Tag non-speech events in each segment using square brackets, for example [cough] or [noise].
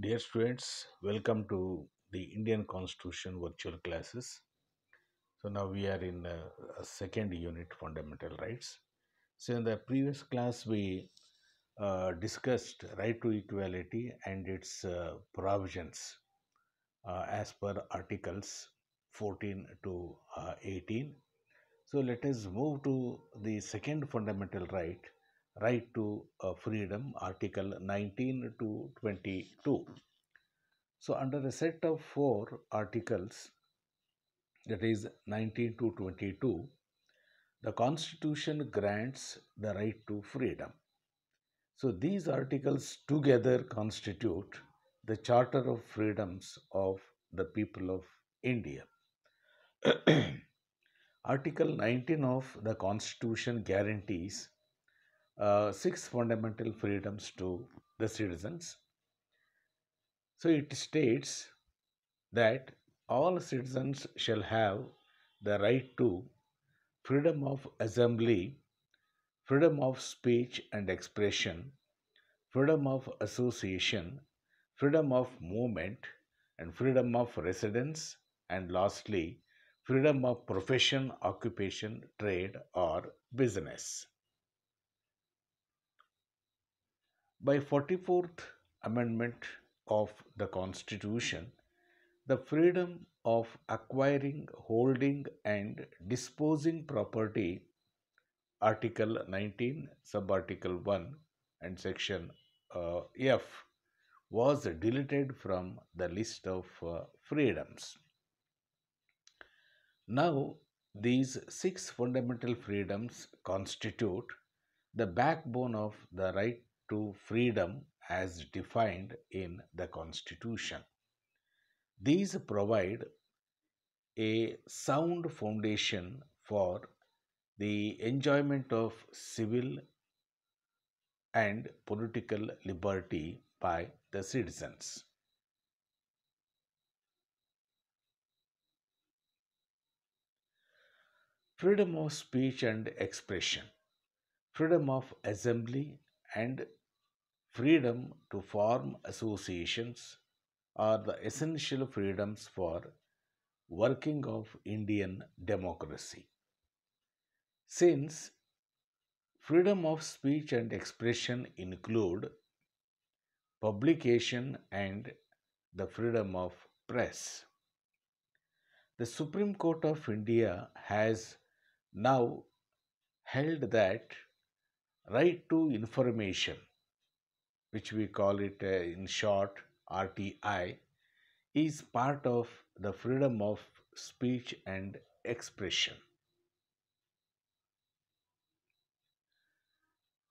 Dear students, welcome to the Indian Constitution virtual classes. So now we are in a, uh, a second unit, Fundamental Rights. So in the previous class, we uh, discussed right to equality and its uh, provisions uh, as per Articles 14 to uh, 18. So let us move to the second fundamental right, right to uh, freedom article 19 to 22 so under a set of four articles that is 19 to 22 the constitution grants the right to freedom so these articles together constitute the charter of freedoms of the people of india [clears throat] article 19 of the constitution guarantees uh, six fundamental freedoms to the citizens. So it states that all citizens shall have the right to freedom of assembly, freedom of speech and expression, freedom of association, freedom of movement, and freedom of residence, and lastly, freedom of profession, occupation, trade, or business. By 44th Amendment of the Constitution, the freedom of acquiring, holding, and disposing property, Article 19, Subarticle 1, and Section uh, F, was deleted from the list of uh, freedoms. Now, these six fundamental freedoms constitute the backbone of the right to freedom as defined in the Constitution. These provide a sound foundation for the enjoyment of civil and political liberty by the citizens. Freedom of speech and expression, freedom of assembly and Freedom to form associations are the essential freedoms for working of Indian democracy. Since freedom of speech and expression include publication and the freedom of press. The Supreme Court of India has now held that right to information which we call it uh, in short RTI, is part of the freedom of speech and expression.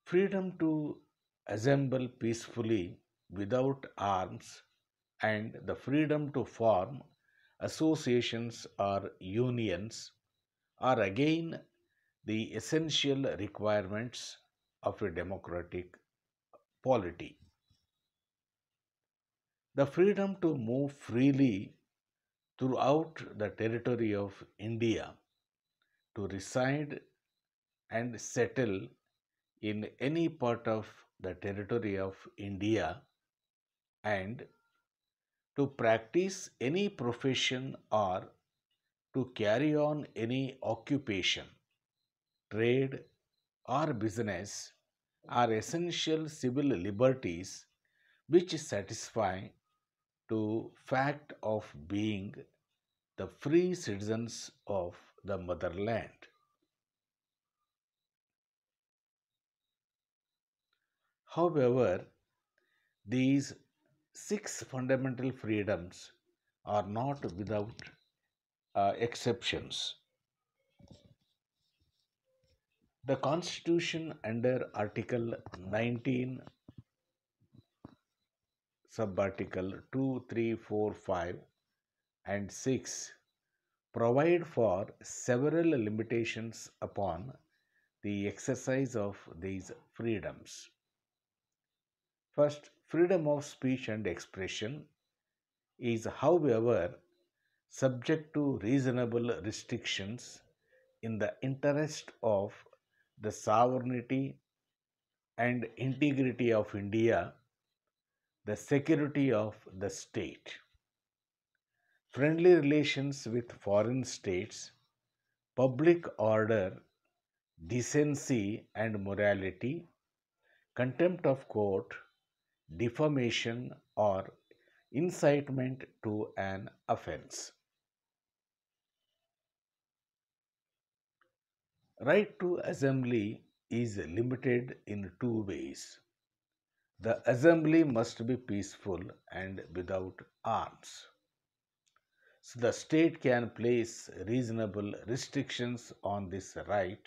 Freedom to assemble peacefully without arms and the freedom to form associations or unions are again the essential requirements of a democratic polity. The freedom to move freely throughout the territory of India to reside and settle in any part of the territory of India and to practice any profession or to carry on any occupation, trade, or business are essential civil liberties which satisfy to fact of being the free citizens of the motherland. However, these six fundamental freedoms are not without uh, exceptions. The Constitution under Article 19 subarticle 2, 3, 4, 5 and 6 provide for several limitations upon the exercise of these freedoms. First, freedom of speech and expression is, however, subject to reasonable restrictions in the interest of the sovereignty and integrity of India, the security of the state. Friendly relations with foreign states, public order, decency and morality, contempt of court, defamation or incitement to an offense. Right to assembly is limited in two ways. The assembly must be peaceful and without arms. So the state can place reasonable restrictions on this right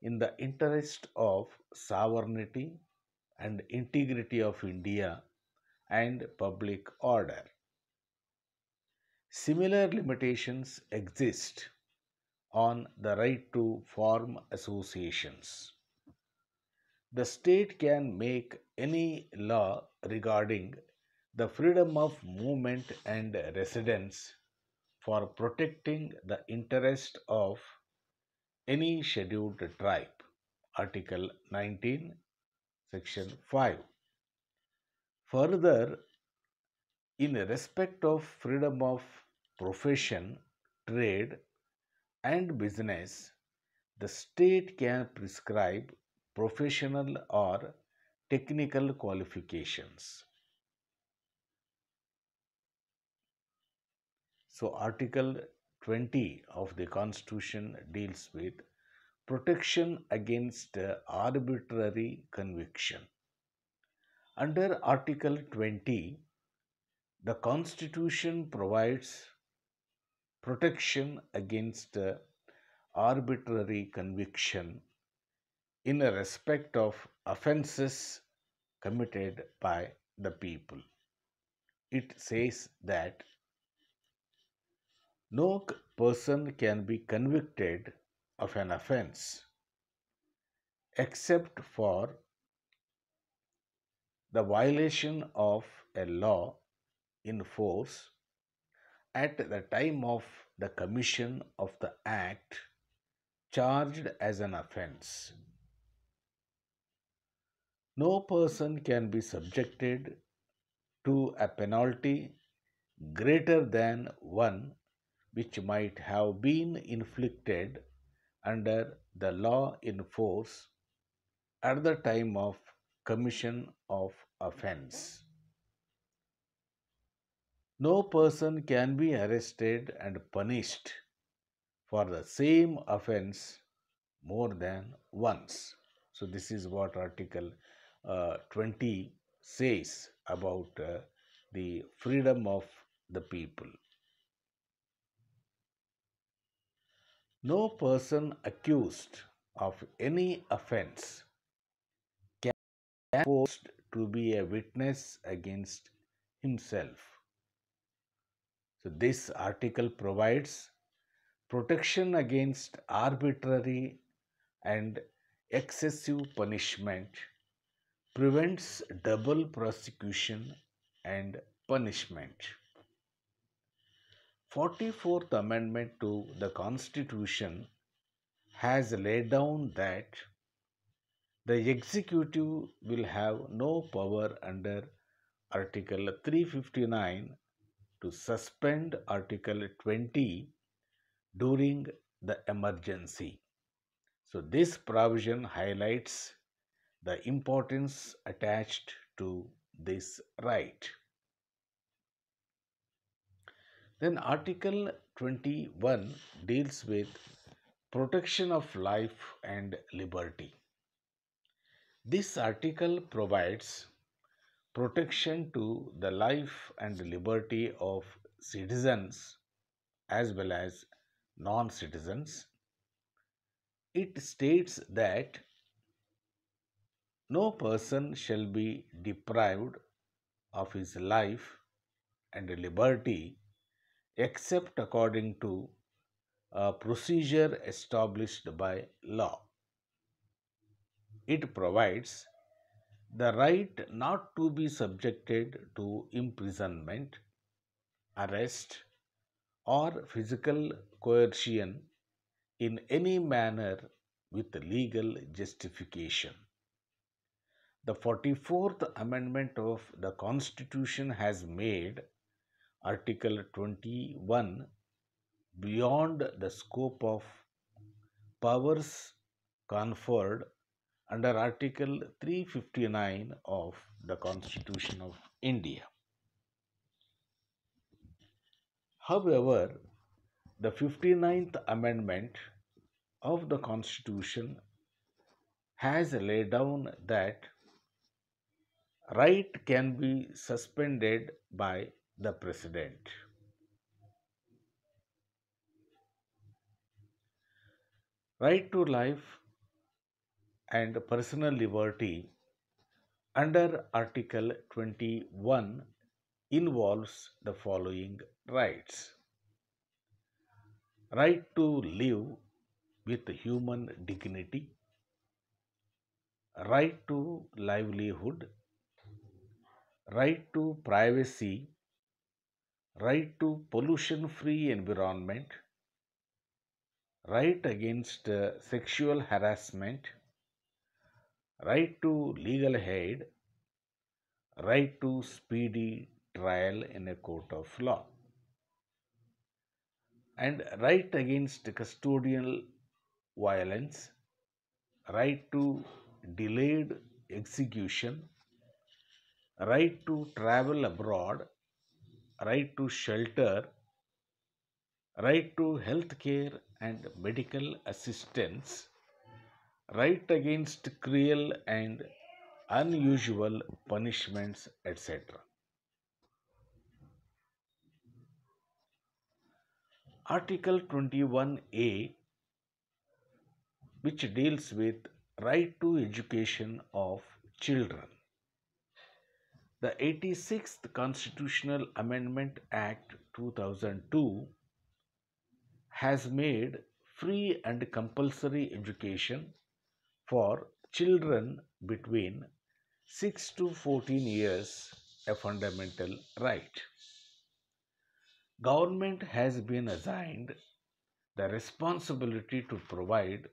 in the interest of sovereignty and integrity of India and public order. Similar limitations exist on the right to form associations. The state can make any law regarding the freedom of movement and residence for protecting the interest of any scheduled tribe. Article 19, Section 5. Further, in respect of freedom of profession, trade, and business, the state can prescribe professional or technical qualifications. So, Article 20 of the Constitution deals with protection against uh, arbitrary conviction. Under Article 20, the Constitution provides protection against uh, arbitrary conviction in respect of offences committed by the people. It says that no person can be convicted of an offense except for the violation of a law in force at the time of the commission of the act charged as an offense. No person can be subjected to a penalty greater than one which might have been inflicted under the law in force at the time of commission of offense no person can be arrested and punished for the same offense more than once. So, this is what Article uh, 20 says about uh, the freedom of the people. No person accused of any offense can be forced to be a witness against himself so, this article provides protection against arbitrary and excessive punishment, prevents double prosecution and punishment. 44th Amendment to the Constitution has laid down that the executive will have no power under Article 359 to suspend Article 20 during the emergency. So, this provision highlights the importance attached to this right. Then, Article 21 deals with protection of life and liberty. This article provides protection to the life and liberty of citizens as well as non citizens. It states that no person shall be deprived of his life and liberty except according to a procedure established by law. It provides the right not to be subjected to imprisonment, arrest, or physical coercion in any manner with legal justification. The 44th Amendment of the Constitution has made Article 21 beyond the scope of powers conferred under Article 359 of the Constitution of India. However, the 59th Amendment of the Constitution has laid down that right can be suspended by the President. Right to life and personal liberty under Article 21 involves the following rights right to live with human dignity, right to livelihood, right to privacy, right to pollution free environment, right against sexual harassment, right to legal aid, right to speedy trial in a court of law, and right against custodial violence, right to delayed execution, right to travel abroad, right to shelter, right to health care and medical assistance right against cruel and unusual punishments, etc. Article 21a, which deals with right to education of children. The 86th Constitutional Amendment Act 2002 has made free and compulsory education for children between 6 to 14 years, a fundamental right. Government has been assigned the responsibility to provide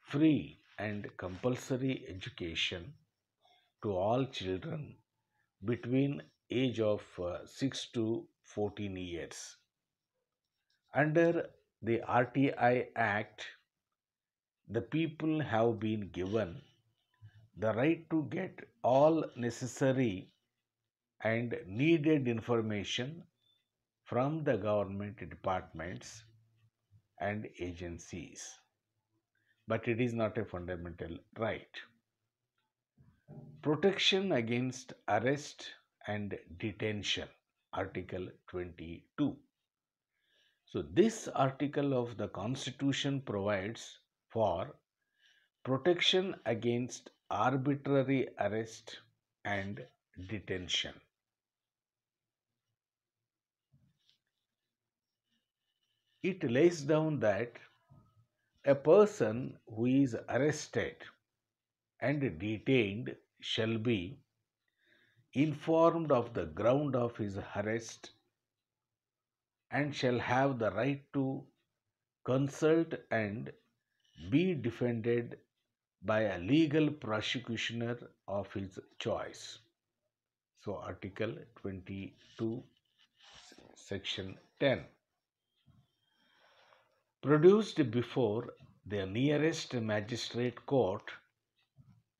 free and compulsory education to all children between age of uh, 6 to 14 years. Under the RTI Act the people have been given the right to get all necessary and needed information from the government departments and agencies. But it is not a fundamental right. Protection against arrest and detention, Article 22. So, this article of the Constitution provides for protection against arbitrary arrest and detention. It lays down that a person who is arrested and detained shall be informed of the ground of his arrest and shall have the right to consult and be defended by a legal prosecutioner of his choice. So, Article 22, Section 10. Produced before the nearest magistrate court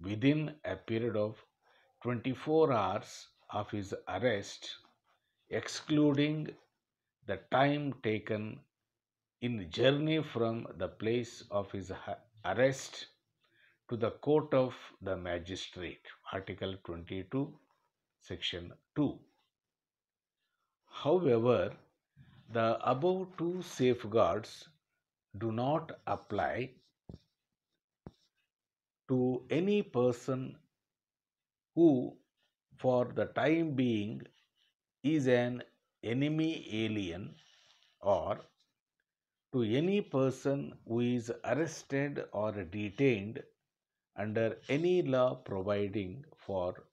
within a period of 24 hours of his arrest, excluding the time taken in the journey from the place of his arrest to the court of the magistrate. Article 22, Section 2. However, the above two safeguards do not apply to any person who, for the time being, is an enemy alien or to any person who is arrested or detained under any law providing for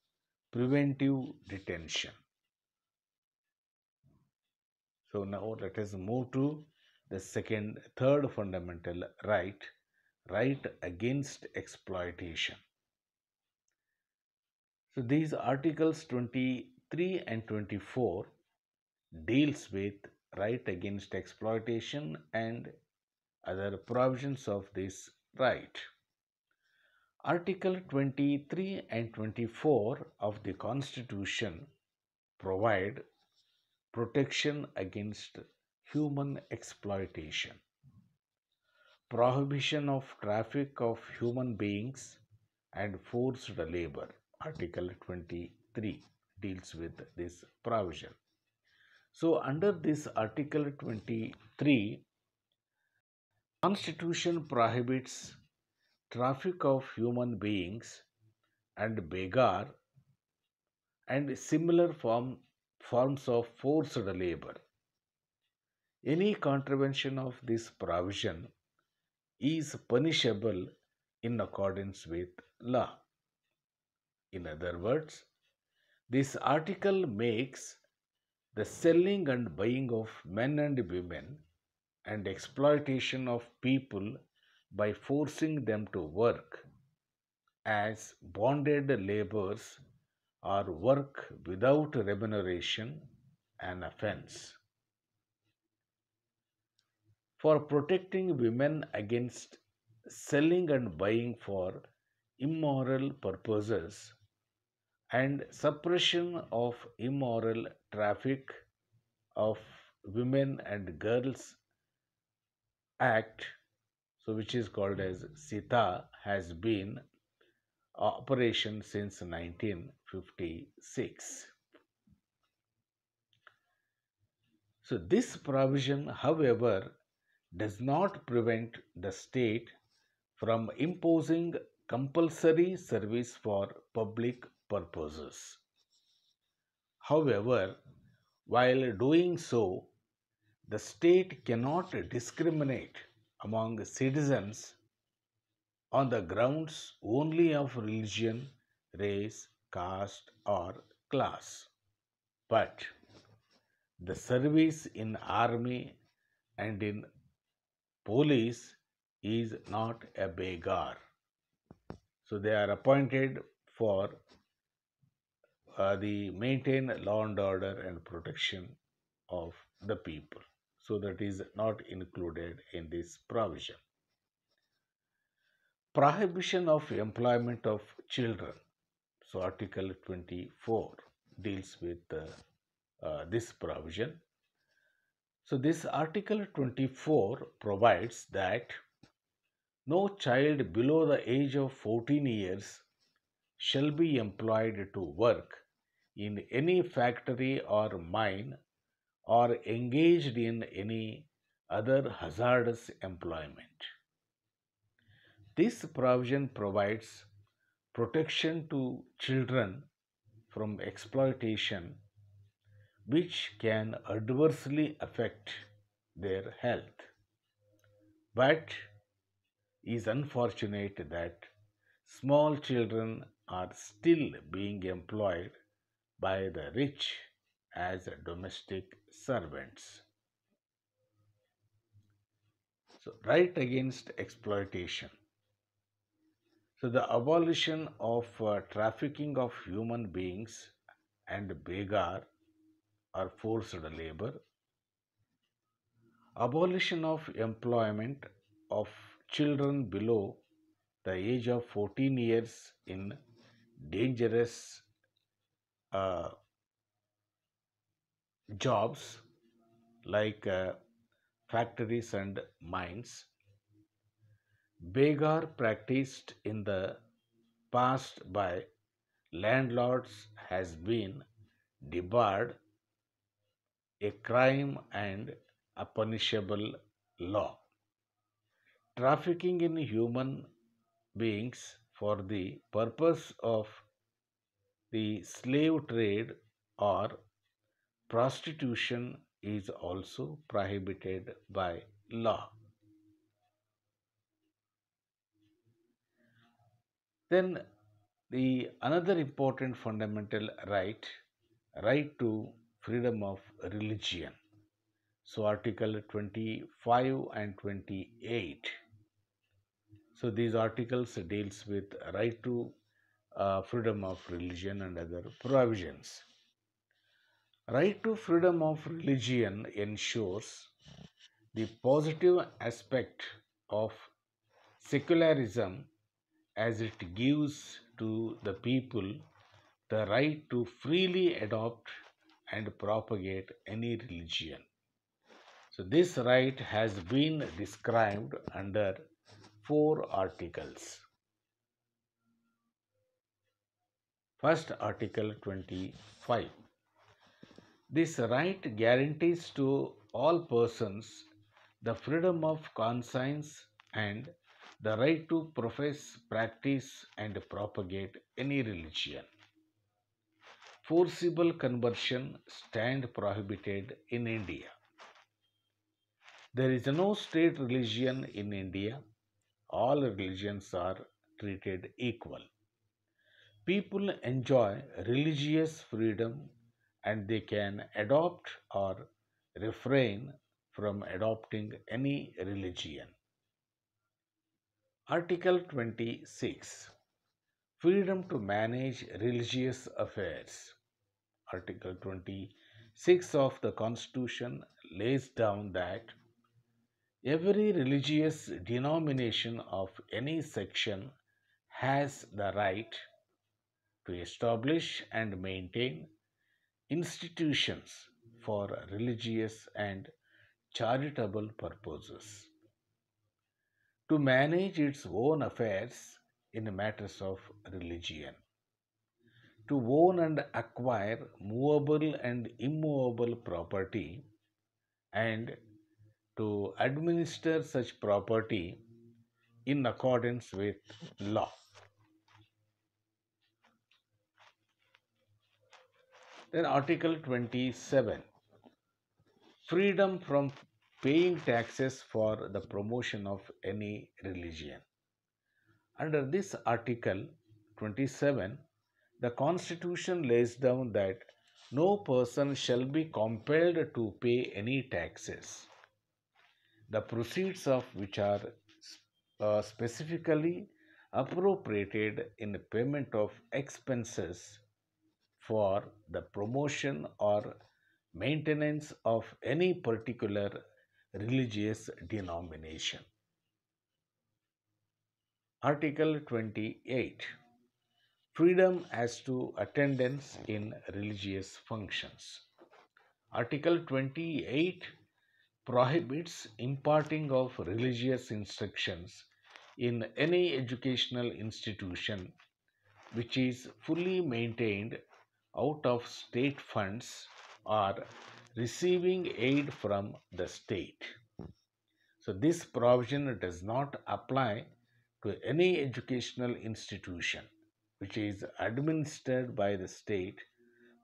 preventive detention. So now let us move to the second, third fundamental right, right against exploitation. So these articles 23 and 24 deals with right against exploitation and other provisions of this right. Article 23 and 24 of the Constitution provide protection against human exploitation, prohibition of traffic of human beings and forced labor. Article 23 deals with this provision. So under this article 23 constitution prohibits traffic of human beings and beggar and similar form, forms of forced labor. Any contravention of this provision is punishable in accordance with law. In other words, this article makes the selling and buying of men and women and exploitation of people by forcing them to work as bonded laborers or work without remuneration an offense. For protecting women against selling and buying for immoral purposes and suppression of immoral Traffic of Women and Girls Act, so which is called as SITA, has been operation since 1956. So this provision, however, does not prevent the state from imposing compulsory service for public purposes. However, while doing so, the state cannot discriminate among citizens on the grounds only of religion, race, caste, or class. But the service in army and in police is not a beggar. So they are appointed for uh, the maintain law and order and protection of the people. So that is not included in this provision. Prohibition of employment of children. So Article 24 deals with uh, uh, this provision. So this Article 24 provides that no child below the age of 14 years shall be employed to work in any factory or mine or engaged in any other hazardous employment. This provision provides protection to children from exploitation which can adversely affect their health. But it is unfortunate that small children are still being employed by the rich as domestic servants. So, right against exploitation. So, the abolition of uh, trafficking of human beings and beggar or forced labor, abolition of employment of children below the age of 14 years in dangerous uh, jobs like uh, factories and mines. Begar practiced in the past by landlords has been debarred a crime and a punishable law. Trafficking in human beings for the purpose of the slave trade or prostitution is also prohibited by law. Then the another important fundamental right, right to freedom of religion. So article 25 and 28. So these articles deals with right to uh, freedom of religion and other provisions. Right to freedom of religion ensures the positive aspect of secularism as it gives to the people the right to freely adopt and propagate any religion. So, this right has been described under four articles. First Article 25. This right guarantees to all persons the freedom of conscience and the right to profess, practice, and propagate any religion. Forcible conversion stand prohibited in India. There is no state religion in India. All religions are treated equal people enjoy religious freedom and they can adopt or refrain from adopting any religion. Article 26 Freedom to manage religious affairs. Article 26 of the Constitution lays down that every religious denomination of any section has the right to establish and maintain institutions for religious and charitable purposes, to manage its own affairs in matters of religion, to own and acquire movable and immovable property, and to administer such property in accordance with law. Then Article 27 Freedom from paying taxes for the promotion of any religion. Under this Article 27, the Constitution lays down that no person shall be compelled to pay any taxes, the proceeds of which are uh, specifically appropriated in the payment of expenses for the promotion or maintenance of any particular religious denomination. Article 28 Freedom as to attendance in religious functions. Article 28 prohibits imparting of religious instructions in any educational institution which is fully maintained out of state funds are receiving aid from the state. So, this provision does not apply to any educational institution which is administered by the state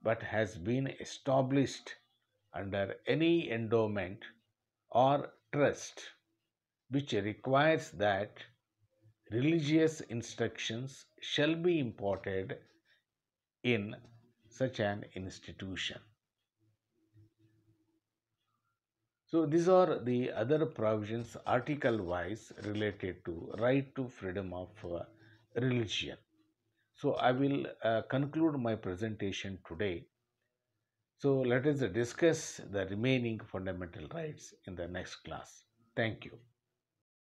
but has been established under any endowment or trust which requires that religious instructions shall be imparted in such an institution. So these are the other provisions article wise related to right to freedom of uh, religion. So I will uh, conclude my presentation today. So let us discuss the remaining fundamental rights in the next class. Thank you.